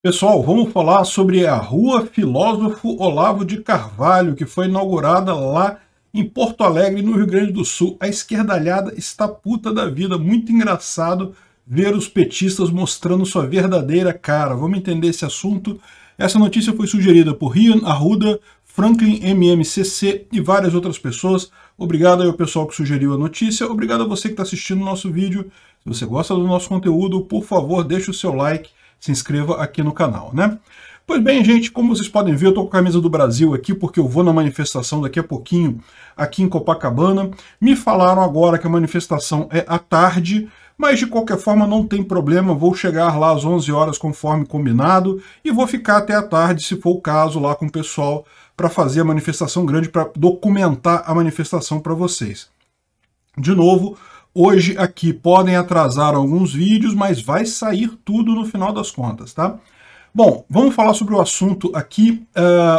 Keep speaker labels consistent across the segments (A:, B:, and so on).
A: Pessoal, vamos falar sobre a Rua Filósofo Olavo de Carvalho, que foi inaugurada lá em Porto Alegre, no Rio Grande do Sul. A esquerdalhada está puta da vida, muito engraçado ver os petistas mostrando sua verdadeira cara. Vamos entender esse assunto. Essa notícia foi sugerida por Rian Arruda, Franklin MMCC e várias outras pessoas. Obrigado ao pessoal que sugeriu a notícia. Obrigado a você que está assistindo o nosso vídeo. Se você gosta do nosso conteúdo, por favor, deixe o seu like se inscreva aqui no canal, né? Pois bem, gente, como vocês podem ver, eu estou com a camisa do Brasil aqui porque eu vou na manifestação daqui a pouquinho aqui em Copacabana. Me falaram agora que a manifestação é à tarde, mas de qualquer forma não tem problema, vou chegar lá às 11 horas conforme combinado e vou ficar até à tarde, se for o caso, lá com o pessoal para fazer a manifestação grande, para documentar a manifestação para vocês. De novo, hoje aqui. Podem atrasar alguns vídeos, mas vai sair tudo no final das contas, tá? Bom, vamos falar sobre o assunto aqui.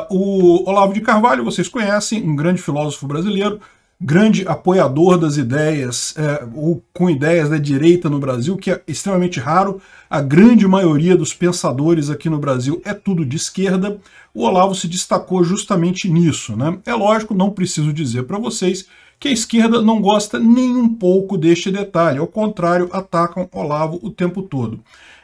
A: Uh, o Olavo de Carvalho, vocês conhecem, um grande filósofo brasileiro, grande apoiador das ideias, eh, ou com ideias da direita no Brasil, que é extremamente raro. A grande maioria dos pensadores aqui no Brasil é tudo de esquerda. O Olavo se destacou justamente nisso. Né? É lógico, não preciso dizer para vocês que a esquerda não gosta nem um pouco deste detalhe. Ao contrário, atacam Olavo o tempo todo.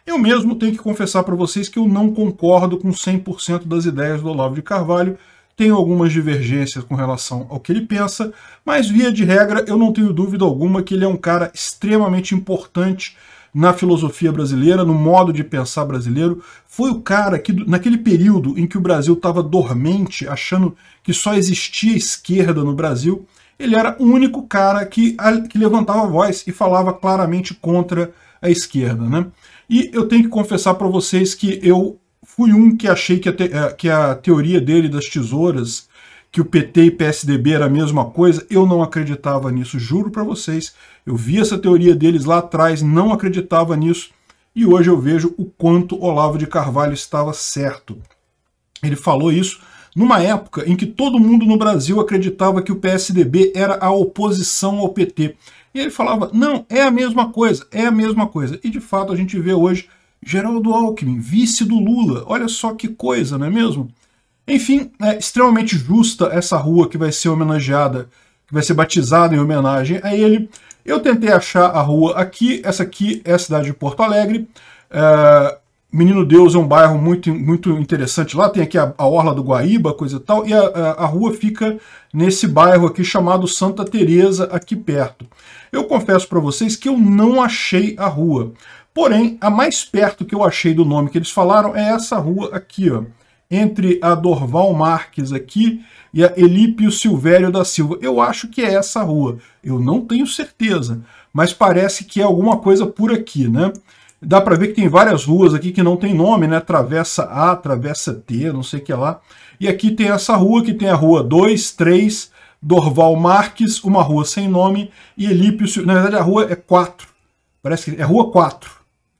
A: Eu mesmo tenho que confessar para vocês que eu não concordo com 100% das ideias do Olavo de Carvalho, tenho algumas divergências com relação ao que ele pensa, mas via de regra eu não tenho dúvida alguma que ele é um cara extremamente importante na filosofia brasileira, no modo de pensar brasileiro. Foi o cara que, naquele período em que o Brasil estava dormente, achando que só existia esquerda no Brasil, ele era o único cara que, que levantava a voz e falava claramente contra a esquerda. Né? E eu tenho que confessar para vocês que eu fui um que achei que a, te, eh, que a teoria dele das tesouras, que o PT e PSDB era a mesma coisa, eu não acreditava nisso, juro para vocês. Eu vi essa teoria deles lá atrás, não acreditava nisso, e hoje eu vejo o quanto Olavo de Carvalho estava certo. Ele falou isso numa época em que todo mundo no Brasil acreditava que o PSDB era a oposição ao PT. E ele falava, não, é a mesma coisa, é a mesma coisa. E de fato a gente vê hoje Geraldo Alckmin, vice do Lula. Olha só que coisa, não é mesmo? Enfim, é extremamente justa essa rua que vai ser homenageada, que vai ser batizada em homenagem a ele. Eu tentei achar a rua aqui, essa aqui é a cidade de Porto Alegre. É, Menino Deus é um bairro muito, muito interessante lá, tem aqui a, a Orla do Guaíba, coisa e tal, e a, a, rua fica nesse bairro aqui chamado Santa Teresa aqui perto. Eu confesso para vocês que eu não achei a rua, porém, a mais perto que eu achei do nome que eles falaram é essa rua aqui, ó, entre a Dorval Marques aqui e a Elípio Silvério da Silva. Eu acho que é essa rua, eu não tenho certeza, mas parece que é alguma coisa por aqui, né? Dá para ver que tem várias ruas aqui que não tem nome, né? Travessa A, Travessa T, não sei o que lá. E aqui tem essa rua, que tem a rua 2, 3, Dorval Marques, uma rua sem nome, e Elípio Na verdade, a rua é 4. Parece que é rua 4.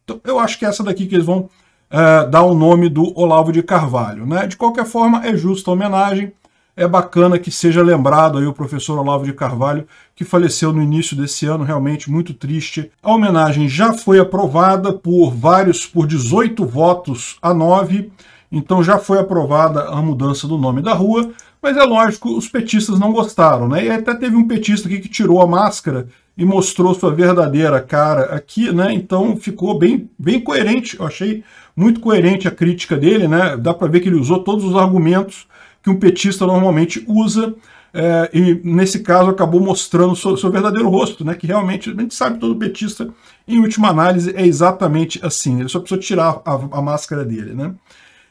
A: Então, eu acho que é essa daqui que eles vão uh, dar o nome do Olavo de Carvalho, né? De qualquer forma, é justa a homenagem é bacana que seja lembrado aí o professor Olavo de Carvalho, que faleceu no início desse ano, realmente muito triste. A homenagem já foi aprovada por vários, por 18 votos a 9, então já foi aprovada a mudança do nome da rua, mas é lógico, os petistas não gostaram, né? E até teve um petista aqui que tirou a máscara e mostrou sua verdadeira cara aqui, né? Então ficou bem, bem coerente, eu achei muito coerente a crítica dele, né? Dá para ver que ele usou todos os argumentos que um petista normalmente usa, é, e nesse caso acabou mostrando o seu, seu, verdadeiro rosto, né? Que realmente, a gente sabe, todo petista, em última análise, é exatamente assim. Ele só precisa tirar a, a máscara dele, né?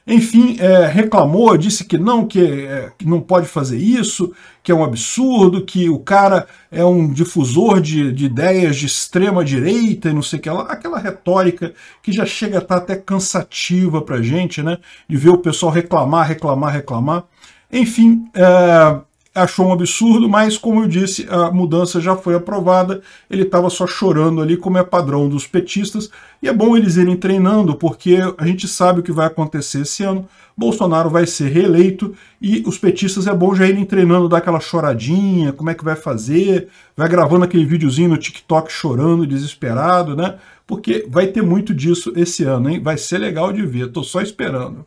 A: Enfim, é, reclamou, disse que não, que, é, que, não pode fazer isso, que é um absurdo, que o cara é um difusor de, de ideias de extrema direita e não sei o que lá. Aquela retórica que já chega a estar tá até cansativa para a gente, né? De ver o pessoal reclamar, reclamar, reclamar. Enfim, é, achou um absurdo, mas como eu disse, a mudança já foi aprovada, ele estava só chorando ali, como é padrão dos petistas, e é bom eles irem treinando, porque a gente sabe o que vai acontecer esse ano, Bolsonaro vai ser reeleito, e os petistas é bom já irem treinando, dar aquela choradinha, como é que vai fazer, vai gravando aquele videozinho no TikTok chorando, desesperado, né? Porque vai ter muito disso esse ano, hein? Vai ser legal de ver, tô só esperando.